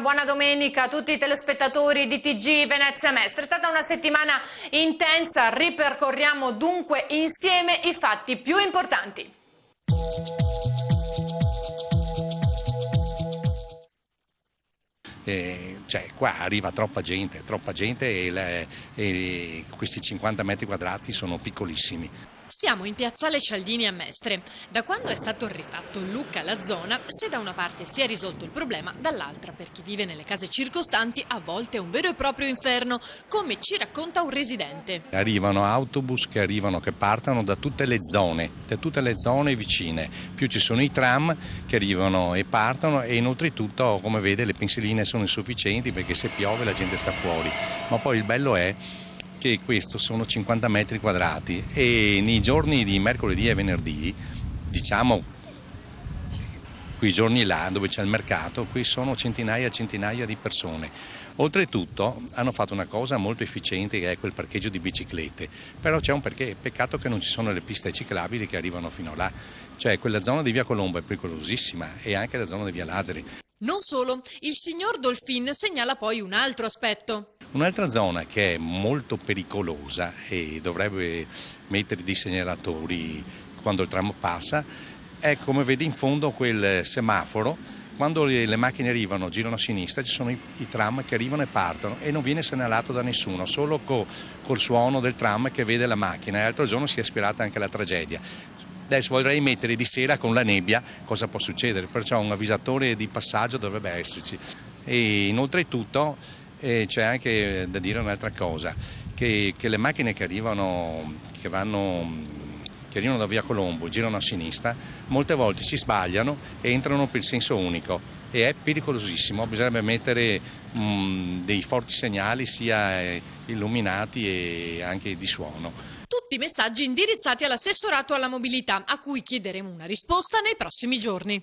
buona domenica a tutti i telespettatori di TG Venezia Mestre. È stata una settimana intensa, ripercorriamo dunque insieme i fatti più importanti. Eh, cioè qua arriva troppa gente, troppa gente e, le, e questi 50 metri quadrati sono piccolissimi. Siamo in piazzale Cialdini a Mestre. Da quando è stato rifatto Lucca la zona, se da una parte si è risolto il problema, dall'altra per chi vive nelle case circostanti a volte è un vero e proprio inferno, come ci racconta un residente. Arrivano autobus che arrivano, che partono da tutte le zone, da tutte le zone vicine, più ci sono i tram che arrivano e partono e oltretutto come vede le pensiline sono insufficienti perché se piove la gente sta fuori, ma poi il bello è che questo sono 50 metri quadrati e nei giorni di mercoledì e venerdì, diciamo quei giorni là dove c'è il mercato, qui sono centinaia e centinaia di persone. Oltretutto hanno fatto una cosa molto efficiente che è quel parcheggio di biciclette, però c'è un perché, peccato che non ci sono le piste ciclabili che arrivano fino là, cioè quella zona di via Colombo è pericolosissima e anche la zona di via Lazari. Non solo, il signor Dolfin segnala poi un altro aspetto. Un'altra zona che è molto pericolosa e dovrebbe mettere dei segnalatori quando il tram passa è come vedi in fondo quel semaforo quando le macchine arrivano, girano a sinistra, ci sono i, i, tram che arrivano e partono e non viene segnalato da nessuno, solo co, col suono del tram che vede la macchina. E l'altro giorno si è ispirata anche la tragedia. Adesso vorrei mettere di sera con la nebbia cosa può succedere, perciò un avvisatore di passaggio dovrebbe esserci. E inoltre tutto e c'è anche eh, da dire un'altra cosa, che, che le macchine che arrivano, che vanno che arrivano da via Colombo, girano a sinistra, molte volte si sbagliano e entrano per il senso unico e è pericolosissimo, bisognerebbe mettere mh, dei forti segnali sia eh, illuminati e anche di suono. Tutti messaggi indirizzati all'assessorato alla mobilità, a cui chiederemo una risposta nei prossimi giorni.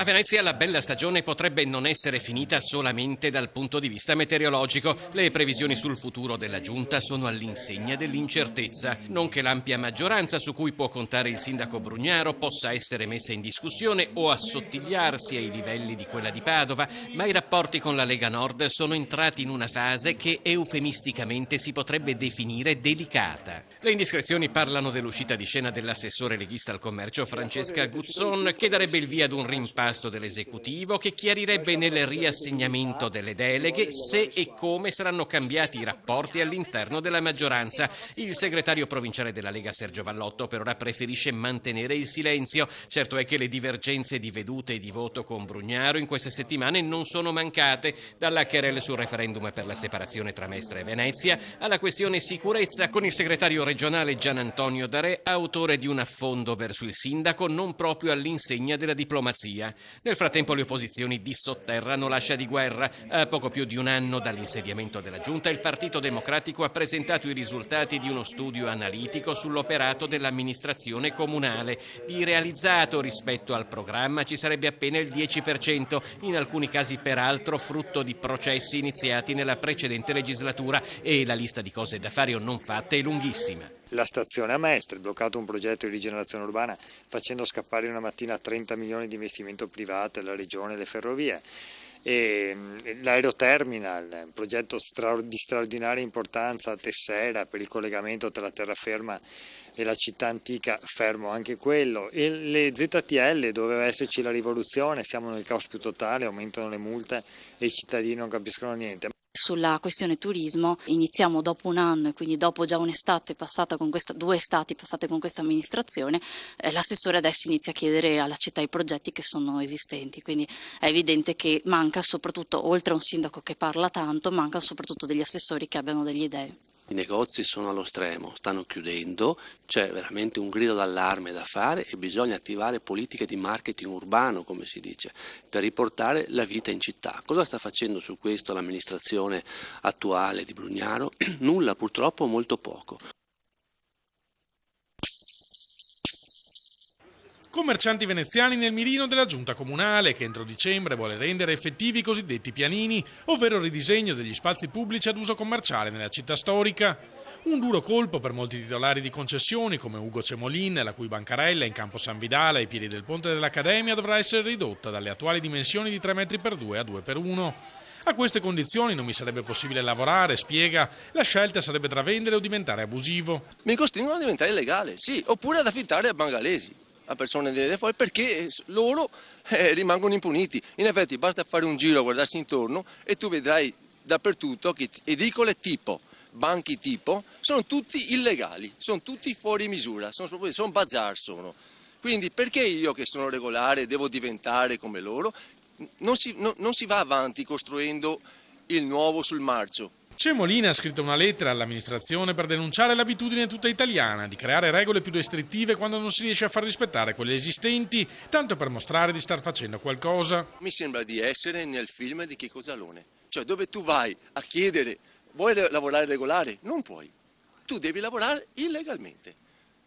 A Venezia la bella stagione potrebbe non essere finita solamente dal punto di vista meteorologico. Le previsioni sul futuro della giunta sono all'insegna dell'incertezza. Non che l'ampia maggioranza su cui può contare il sindaco Brugnaro possa essere messa in discussione o assottigliarsi ai livelli di quella di Padova, ma i rapporti con la Lega Nord sono entrati in una fase che eufemisticamente si potrebbe definire delicata. Le indiscrezioni parlano dell'uscita di scena dell'assessore leghista al commercio Francesca Guzzon che darebbe il via ad un rimpasto vasto dell'esecutivo che chiarirebbe nel riassegnamento delle deleghe se e come saranno cambiati i rapporti all'interno della maggioranza. Il segretario provinciale della Lega Sergio Vallotto per ora preferisce mantenere il silenzio. Certo è che le divergenze di vedute e di voto con Brugnaro in queste settimane non sono mancate, dalla querela sul referendum per la separazione tra Mestre e Venezia alla questione sicurezza con il segretario regionale Gian Antonio Dare, autore di un affondo verso il sindaco non proprio all'insegna della diplomazia. Nel frattempo le opposizioni dissotterrano l'ascia di guerra. A poco più di un anno dall'insediamento della giunta il Partito Democratico ha presentato i risultati di uno studio analitico sull'operato dell'amministrazione comunale. Di realizzato rispetto al programma ci sarebbe appena il 10%, in alcuni casi peraltro frutto di processi iniziati nella precedente legislatura e la lista di cose da fare o non fatte è lunghissima la stazione a Mestre, bloccato un progetto di rigenerazione urbana facendo scappare una mattina 30 milioni di investimento privato, la regione, e le ferrovie l'aeroterminal, un progetto di straordinaria importanza a Tessera per il collegamento tra la terraferma e la città antica, fermo anche quello, e le ZTL doveva esserci la rivoluzione, siamo nel caos più totale, aumentano le multe e i cittadini non capiscono niente. Sulla questione turismo iniziamo dopo un anno e quindi dopo già un'estate passata con questa, due estati passate con questa amministrazione, eh, l'assessore adesso inizia a chiedere alla città i progetti che sono esistenti, quindi è evidente che manca soprattutto, oltre a un sindaco che parla tanto, manca soprattutto degli assessori che abbiano delle idee i negozi sono allo stremo, stanno chiudendo, c'è veramente un grido d'allarme da fare e bisogna attivare politiche di marketing urbano, come si dice, per riportare la vita in città. Cosa sta facendo su questo l'amministrazione attuale di Brugnaro? Nulla, purtroppo molto poco. Commercianti veneziani nel mirino della giunta comunale che entro dicembre vuole rendere effettivi i cosiddetti pianini, ovvero il ridisegno degli spazi pubblici ad uso commerciale nella città storica. Un duro colpo per molti titolari di concessioni come Ugo Cemolin, la cui bancarella in campo San Vidale ai piedi del ponte dell'Accademia dovrà essere ridotta dalle attuali dimensioni di 3 metri per 2 a 2 per 1. A queste condizioni non mi sarebbe possibile lavorare, spiega, la scelta sarebbe tra vendere o diventare abusivo. Mi costringono a diventare illegale, sì, oppure ad affittare a bangalesi a persone delle fuori perché loro eh, rimangono impuniti. In effetti basta fare un giro a guardarsi intorno e tu vedrai dappertutto che edicole tipo, banchi tipo, sono tutti illegali, sono tutti fuori misura, sono, sono bazar sono. Quindi perché io che sono regolare devo diventare come loro? Non si, no, non si va avanti costruendo il nuovo sul marcio, Cemolina ha scritto una lettera all'amministrazione per denunciare l'abitudine tutta italiana di creare regole più restrittive quando non si riesce a far rispettare quelle esistenti, tanto per mostrare di star facendo qualcosa. Mi sembra di essere nel film di Chico Zalone, cioè dove tu vai a chiedere vuoi lavorare regolare? Non puoi, tu devi lavorare illegalmente.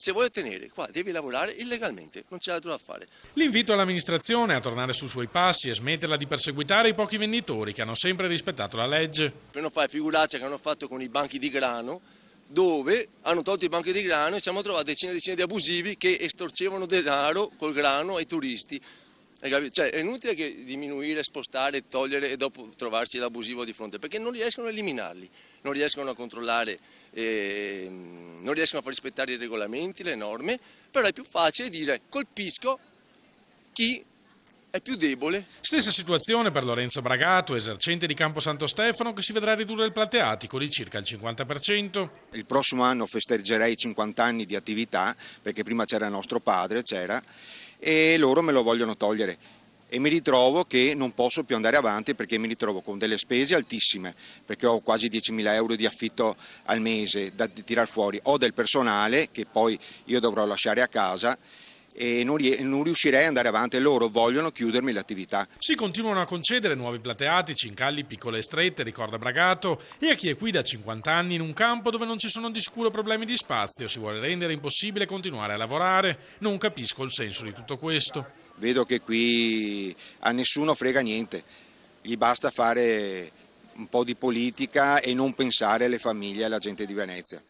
Se vuoi ottenere qua devi lavorare illegalmente, non c'è altro da fare. L'invito all'amministrazione a tornare sui suoi passi e smetterla di perseguitare i pochi venditori che hanno sempre rispettato la legge. Per non fare figuracce che hanno fatto con i banchi di grano, dove hanno tolto i banchi di grano e siamo trovati decine e decine di abusivi che estorcevano denaro col grano ai turisti. Cioè, è inutile che diminuire, spostare, togliere e dopo trovarsi l'abusivo di fronte, perché non riescono a eliminarli, non riescono a controllare eh, non riescono a far rispettare i regolamenti, le norme, però è più facile dire colpisco chi è più debole. Stessa situazione per Lorenzo Bragato, esercente di Campo Santo Stefano, che si vedrà ridurre il plateatico di circa il 50%. Il prossimo anno festeggerei 50 anni di attività, perché prima c'era nostro padre, c'era, e loro me lo vogliono togliere e mi ritrovo che non posso più andare avanti perché mi ritrovo con delle spese altissime, perché ho quasi 10.000 euro di affitto al mese da tirar fuori, ho del personale che poi io dovrò lasciare a casa e non, riuscirei ad andare avanti, loro vogliono chiudermi l'attività. Si continuano a concedere nuovi plateati, cincalli, piccole e strette, ricorda Bragato, e a chi è qui da 50 anni in un campo dove non ci sono di sicuro problemi di spazio, si vuole rendere impossibile continuare a lavorare. Non capisco il senso di tutto questo vedo che qui a nessuno frega niente, gli basta fare un po' di politica e non pensare alle famiglie e alla gente di Venezia.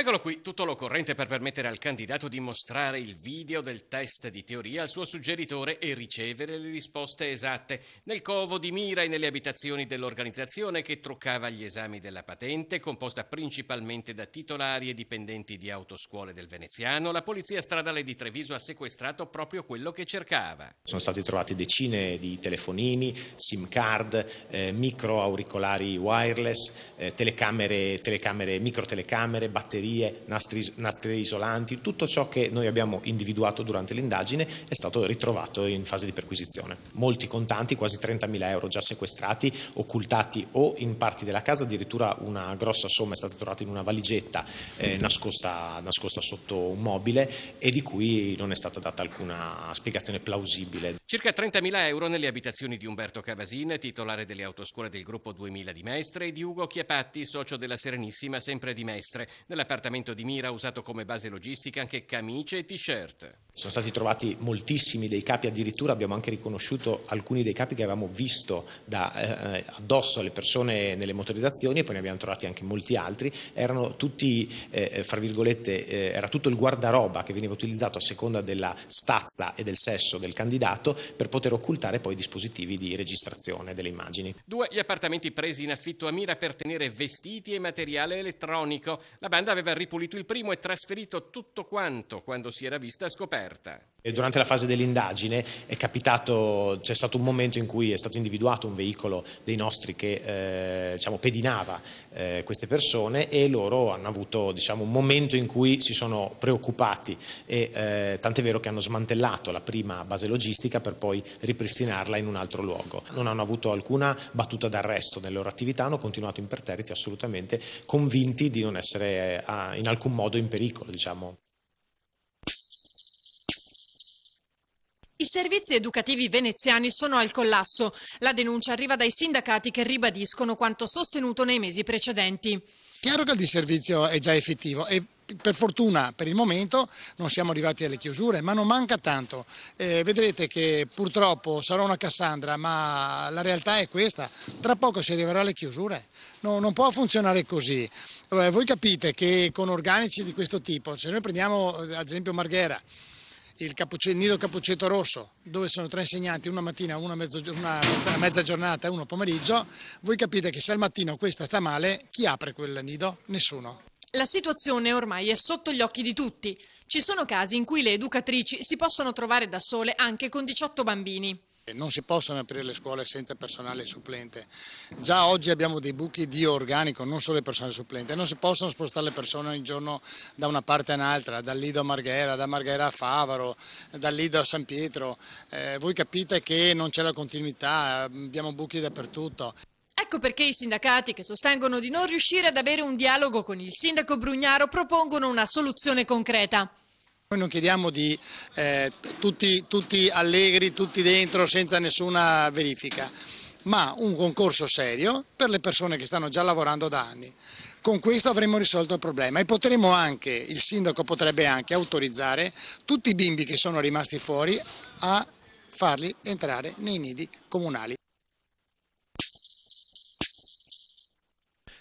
Eccolo qui, tutto l'occorrente per permettere al candidato di mostrare il video del test di teoria al suo suggeritore e ricevere le risposte esatte nel covo di mira e nelle abitazioni dell'organizzazione che truccava gli esami della patente, composta principalmente da titolari e dipendenti di autoscuole del Veneziano, la polizia stradale di Treviso ha sequestrato proprio quello che cercava. Sono stati trovati decine di telefonini, SIM card, eh, micro auricolari wireless, eh, telecamere, telecamere, micro telecamere, batterie mascherine, nastri, nastri isolanti, tutto ciò che noi abbiamo individuato durante l'indagine è stato ritrovato in fase di perquisizione. Molti contanti, quasi 30.000 euro già sequestrati, occultati o in parti della casa, addirittura una grossa somma è stata trovata in una valigetta eh, nascosta, nascosta sotto un mobile e di cui non è stata data alcuna spiegazione plausibile. Circa 30.000 euro nelle abitazioni di Umberto Cavasin, titolare delle autoscuole del gruppo 2000 di Mestre, e di Ugo Chiapatti, socio della Serenissima, sempre di Mestre, nella Nell'appartamento di Mira usato come base logistica anche camicie e t-shirt. Sono stati trovati moltissimi dei capi, addirittura abbiamo anche riconosciuto alcuni dei capi che avevamo visto da, eh, addosso alle persone nelle motorizzazioni e poi ne abbiamo trovati anche molti altri. Erano tutti, eh, eh, fra virgolette, eh, era tutto il guardaroba che veniva utilizzato a seconda della stazza e del sesso del candidato per poter occultare poi i dispositivi di registrazione delle immagini. Due gli appartamenti presi in affitto a Mira per tenere vestiti e materiale elettronico. La banda aveva aveva ripulito il primo e trasferito tutto quanto quando si era vista scoperta. E durante la fase dell'indagine è capitato, c'è stato un momento in cui è stato individuato un veicolo dei nostri che eh, diciamo, pedinava eh, queste persone e loro hanno avuto diciamo, un momento in cui si sono preoccupati e eh, tant'è vero che hanno smantellato la prima base logistica per poi ripristinarla in un altro luogo. Non hanno avuto alcuna battuta d'arresto nelle loro attività, hanno continuato imperterriti assolutamente convinti di non essere eh, a, in alcun modo in pericolo, diciamo. I servizi educativi veneziani sono al collasso. La denuncia arriva dai sindacati che ribadiscono quanto sostenuto nei mesi precedenti. Chiaro che il disservizio è già effettivo e per fortuna per il momento non siamo arrivati alle chiusure, ma non manca tanto. Eh, vedrete che purtroppo sarà una Cassandra, ma la realtà è questa, tra poco si arriverà alle chiusure, no, non può funzionare così. Eh, voi capite che con organici di questo tipo, se noi prendiamo ad esempio Marghera, il, il nido cappuccetto rosso, dove sono tre insegnanti, una mattina, una, mezzo, una, una mezza giornata e uno pomeriggio, voi capite che se al mattino questa sta male, chi apre quel nido? Nessuno. La situazione ormai è sotto gli occhi di tutti. Ci sono casi in cui le educatrici si possono trovare da sole anche con 18 bambini. Non si possono aprire le scuole senza personale supplente. Già oggi abbiamo dei buchi di organico, non solo il personale supplente. Non si possono spostare le persone ogni giorno da una parte a un'altra, dal Lido a Marghera, da Marghera a Favaro, dal Lido a San Pietro. Eh, voi capite che non c'è la continuità, abbiamo buchi dappertutto. Ecco perché i sindacati che sostengono di non riuscire ad avere un dialogo con il sindaco Brugnaro propongono una soluzione concreta. Noi non chiediamo di eh, tutti, tutti allegri, tutti dentro, senza nessuna verifica, ma un concorso serio per le persone che stanno già lavorando da anni. Con questo avremo risolto il problema e potremo anche, il sindaco potrebbe anche autorizzare tutti i bimbi che sono rimasti fuori a farli entrare nei nidi comunali.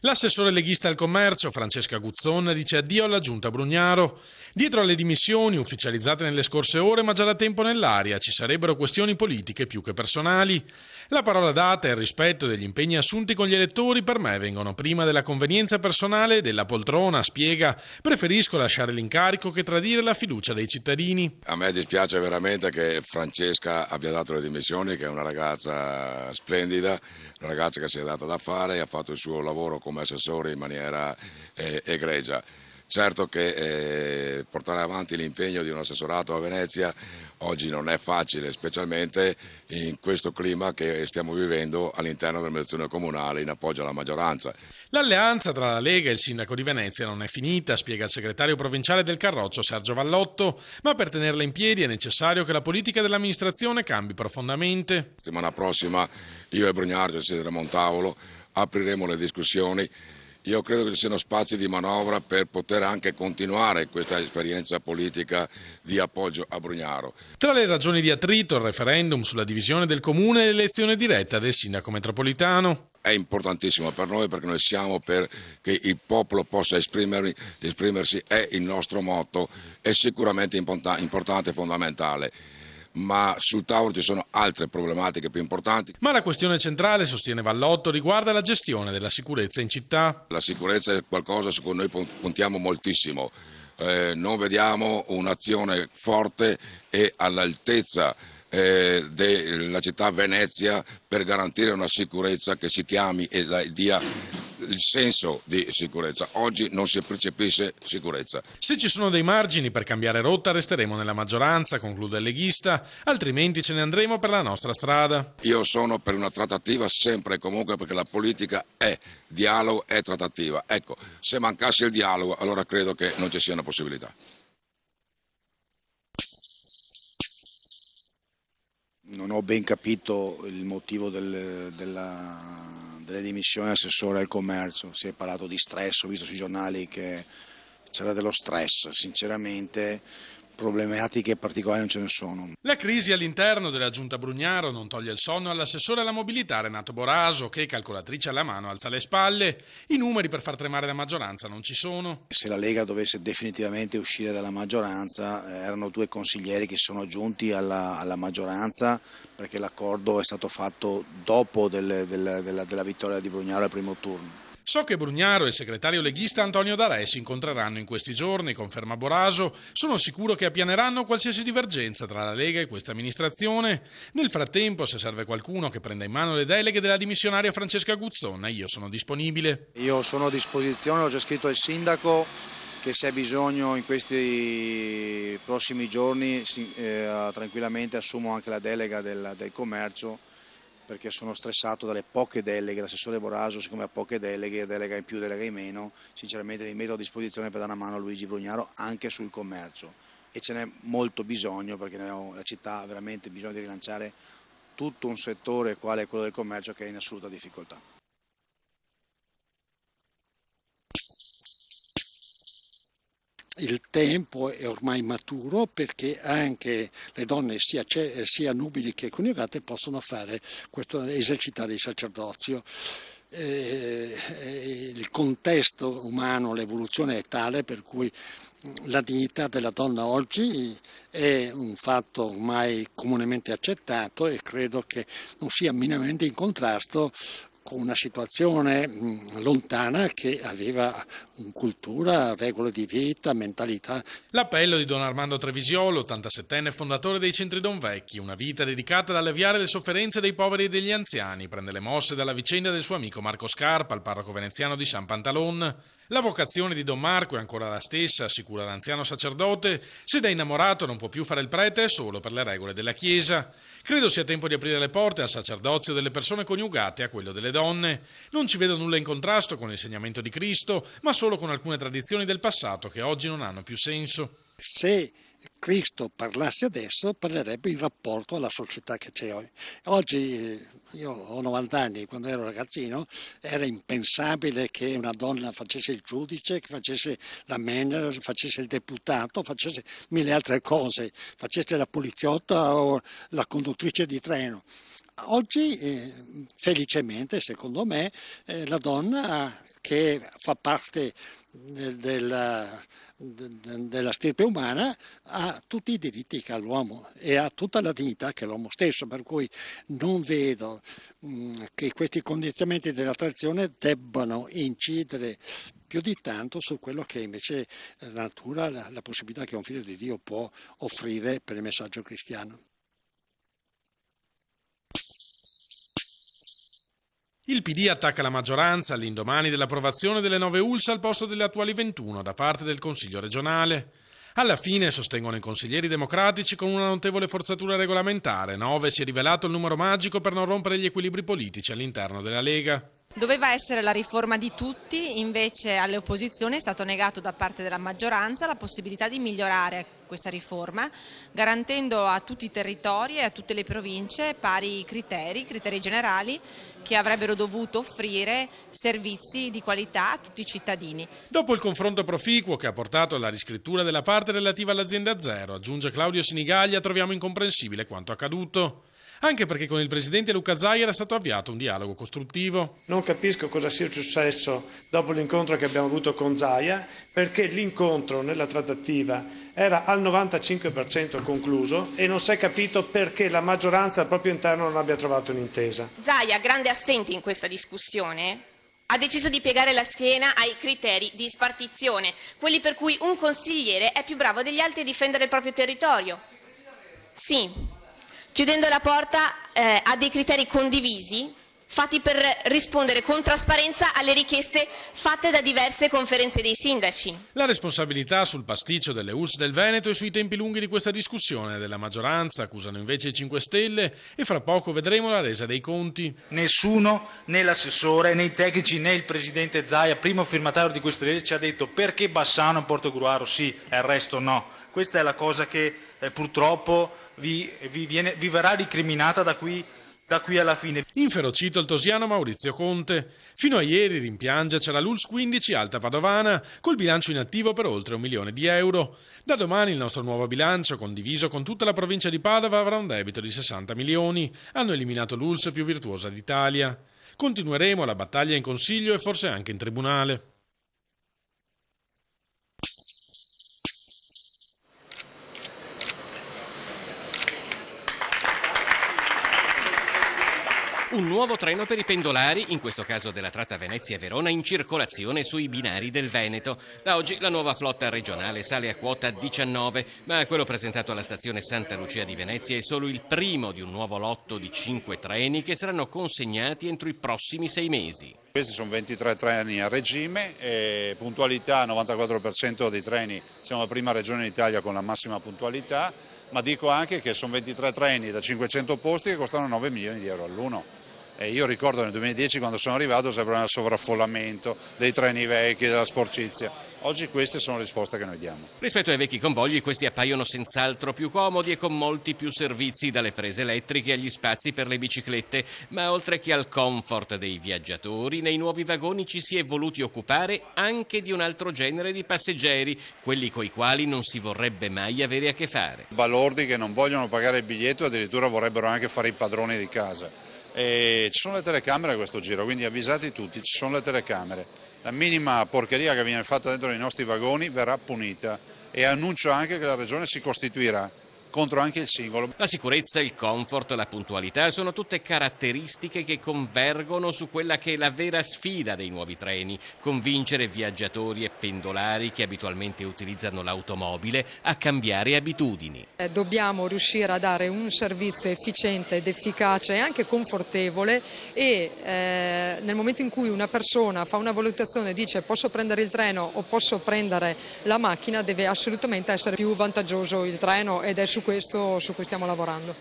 L'assessore leghista al commercio Francesca Guzzone dice addio alla giunta Brugnaro. Dietro alle dimissioni ufficializzate nelle scorse ore, ma già da tempo nell'aria, ci sarebbero questioni politiche più che personali. La parola data e il rispetto degli impegni assunti con gli elettori per me vengono prima della convenienza personale e della poltrona, spiega. Preferisco lasciare l'incarico che tradire la fiducia dei cittadini. A me dispiace veramente che Francesca abbia dato le dimissioni, che è una ragazza splendida, una ragazza che si è data da fare e ha fatto il suo lavoro come assessore in maniera eh, egregia. Certo che eh, portare avanti l'impegno di un assessorato a Venezia oggi non è facile, specialmente in questo clima che stiamo vivendo all'interno dell'amministrazione comunale in appoggio alla maggioranza. L'alleanza tra la Lega e il sindaco di Venezia non è finita, spiega il segretario provinciale del Carroccio Sergio Vallotto, ma per tenerla in piedi è necessario che la politica dell'amministrazione cambi profondamente. La settimana prossima io e Brugnardo siederemo a un tavolo apriremo le discussioni. Io credo che ci siano spazi di manovra per poter anche continuare questa esperienza politica di appoggio a Brugnaro. Tra le ragioni di attrito, il referendum sulla divisione del comune e l'elezione diretta del sindaco metropolitano è importantissimo per noi perché noi siamo per che il popolo possa esprimersi, è il nostro motto, è sicuramente importante e fondamentale ma sul tavolo ci sono altre problematiche più importanti. Ma la questione centrale, sostiene Vallotto, riguarda la gestione della sicurezza in città. La sicurezza è qualcosa su cui noi puntiamo moltissimo. Eh, non vediamo un'azione forte e all'altezza eh, della città Venezia per garantire una sicurezza che si chiami e dia il senso di sicurezza. Oggi non si percepisce sicurezza. Se ci sono dei margini per cambiare rotta resteremo nella maggioranza, conclude il leghista, altrimenti ce ne andremo per la nostra strada. Io sono per una trattativa sempre e comunque perché la politica è dialogo e trattativa. Ecco, se mancasse il dialogo allora credo che non ci sia una possibilità. Non ho ben capito il motivo del, della delle dimissioni assessore al commercio, si è parlato di stress, ho visto sui giornali che c'era dello stress, sinceramente problematiche particolari non ce ne sono. La crisi all'interno della giunta Brugnaro non toglie il sonno all'assessore alla mobilità Renato Boraso che, calcolatrice alla mano, alza le spalle. I numeri per far tremare la maggioranza non ci sono. Se la Lega dovesse definitivamente uscire dalla maggioranza eh, erano due consiglieri che si sono aggiunti alla, alla maggioranza perché l'accordo è stato fatto dopo del, del, della, della vittoria di Brugnaro al primo turno. So che Brugnaro e il segretario leghista Antonio Darè si incontreranno in questi giorni conferma Boraso. Sono sicuro che appianeranno qualsiasi divergenza tra la Lega e questa amministrazione. Nel frattempo, se serve qualcuno che prenda in mano le deleghe della dimissionaria Francesca Guzzonna, io sono disponibile. Io sono a disposizione, ho già scritto al sindaco che se ha bisogno in questi prossimi giorni eh, tranquillamente assumo anche la delega del, del commercio perché sono stressato dalle poche deleghe, l'assessore Boraso siccome ha poche deleghe, delega in più, delega in meno, sinceramente mi metto a disposizione per dare una mano a Luigi Brugnaro anche sul commercio e ce n'è molto bisogno perché la città ha veramente bisogno di rilanciare tutto un settore quale quello del commercio che è in assoluta difficoltà. il tempo è ormai maturo perché anche le donne, sia, sia nubili che coniugate, possono questo, esercitare il sacerdozio. Eh, eh, il contesto umano, l'evoluzione è tale per cui la dignità della donna oggi è un fatto ormai comunemente accettato e credo che non sia minimamente in contrasto con una situazione lontana che aveva cultura, regole di vita, mentalità. L'appello di Don Armando Trevisiolo, 87enne fondatore dei Centri Don Vecchi, una vita dedicata ad alleviare le sofferenze dei poveri e degli anziani, prende le mosse dalla vicenda del suo amico Marco Scarpa, il parroco veneziano di San Pantalon. La vocazione di Don Marco è ancora la stessa, assicura l'anziano sacerdote. Se da innamorato non può più fare il prete è solo per le regole della Chiesa. Credo sia tempo di aprire le porte al sacerdozio delle persone coniugate a quello delle donne. Non ci vedo nulla in contrasto con l'insegnamento di Cristo, ma solo con alcune tradizioni del passato che oggi non hanno più senso. Se Cristo parlasse adesso, parlerebbe in rapporto alla società che c'è oggi. Oggi, eh, io ho 90 anni, quando ero ragazzino, era impensabile che una donna facesse il giudice, che facesse la manager, facesse il deputato, facesse mille altre cose, facesse la poliziotta o la conduttrice di treno. Oggi, eh, felicemente, secondo me, eh, la donna che fa parte della, della stirpe umana ha tutti i diritti che ha l'uomo e ha tutta la dignità che l'uomo stesso, per cui non vedo mm, che questi condizionamenti della trazione debbano incidere più di tanto su quello che invece la natura, la, la possibilità che un figlio di Dio può offrire per il messaggio cristiano. Il PD attacca la maggioranza all'indomani dell'approvazione delle 9 ulce al posto delle attuali 21 da parte del Consiglio regionale. Alla fine, sostengono i consiglieri democratici, con una notevole forzatura regolamentare, 9 si è rivelato il numero magico per non rompere gli equilibri politici all'interno della Lega. Doveva essere la riforma di tutti, invece alle opposizioni è stato negato da parte della maggioranza la possibilità di migliorare questa riforma, garantendo a tutti i territori e a tutte le province pari criteri, criteri generali che avrebbero dovuto offrire servizi di qualità a tutti i cittadini. Dopo il confronto proficuo che ha portato alla riscrittura della parte relativa all'azienda zero, aggiunge Claudio Sinigaglia, troviamo incomprensibile quanto accaduto anche perché con il presidente Luca Zai era stato avviato un dialogo costruttivo. Non capisco cosa sia successo dopo l'incontro che abbiamo avuto con Zaia, perché l'incontro nella trattativa era al 95% concluso e non si è capito perché la maggioranza al proprio interno non abbia trovato un'intesa. Zaia, grande assente in questa discussione, ha deciso di piegare la schiena ai criteri di spartizione, quelli per cui un consigliere è più bravo degli altri a difendere il proprio territorio. Sì, chiudendo la porta eh, a dei criteri condivisi fatti per rispondere con trasparenza alle richieste fatte da diverse conferenze dei sindaci. La responsabilità sul pasticcio delle US del Veneto e sui tempi lunghi di questa discussione della maggioranza accusano invece i 5 Stelle e fra poco vedremo la resa dei conti. Nessuno, né l'assessore, né i tecnici, né il presidente Zaia, primo firmatario di questa legge, ci ha detto perché Bassano Portogruaro sì e il resto no questa è la cosa che eh, purtroppo vi, vi, viene, vi, verrà ricriminata da qui, da qui alla fine. Inferocito il tosiano Maurizio Conte. Fino a ieri rimpiange c'era l'Uls 15 Alta Padovana col bilancio inattivo per oltre un milione di euro. Da domani il nostro nuovo bilancio, condiviso con tutta la provincia di Padova, avrà un debito di 60 milioni. Hanno eliminato l'Uls più virtuosa d'Italia. Continueremo la battaglia in Consiglio e forse anche in Tribunale. un nuovo treno per i pendolari, in questo caso della tratta Venezia-Verona, in circolazione sui binari del Veneto. Da oggi la nuova flotta regionale sale a quota 19, ma quello presentato alla stazione Santa Lucia di Venezia è solo il primo di un nuovo lotto di 5 treni che saranno consegnati entro i prossimi 6 mesi. Questi sono 23 treni a regime, puntualità 94% dei treni, siamo la prima regione d'Italia con la massima puntualità, ma dico anche che sono 23 treni da 500 posti che costano 9 milioni di euro all'uno. E io ricordo nel 2010 quando sono arrivato sembrava un sovraffollamento dei treni vecchi, della sporcizia. Oggi queste sono le risposte che noi diamo. Rispetto ai vecchi convogli, questi appaiono senz'altro più comodi e con molti più servizi, dalle prese elettriche agli spazi per le biciclette. Ma oltre che al comfort dei viaggiatori, nei nuovi vagoni ci si è voluti occupare anche di un altro genere di passeggeri, quelli coi quali non si vorrebbe mai avere a che fare. Balordi che non vogliono pagare il biglietto, addirittura vorrebbero anche fare i padroni di casa e eh, ci sono le telecamere a questo giro, quindi avvisati tutti, ci sono le telecamere. La minima porcheria che viene fatta dentro i nostri vagoni verrà punita e annuncio anche che la Regione si costituirà contro anche il singolo. La sicurezza, il comfort, la puntualità sono tutte caratteristiche che convergono su quella che è la vera sfida dei nuovi treni, convincere viaggiatori e pendolari che abitualmente utilizzano l'automobile a cambiare abitudini. Eh, dobbiamo riuscire a dare un servizio efficiente ed efficace e anche confortevole e eh, nel momento in cui una persona fa una valutazione e dice posso prendere il treno o posso prendere la macchina deve assolutamente essere più vantaggioso il treno ed è su questo su cui stiamo lavorando.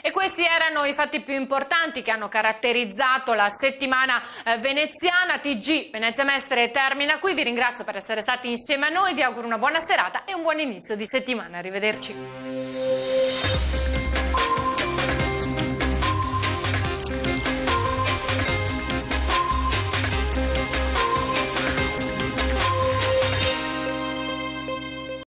E questi erano i fatti più importanti che hanno caratterizzato la settimana eh, veneziana. TG Venezia Mestre termina qui. Vi ringrazio per essere stati insieme a noi. Vi auguro una buona serata e un buon inizio di settimana. Arrivederci.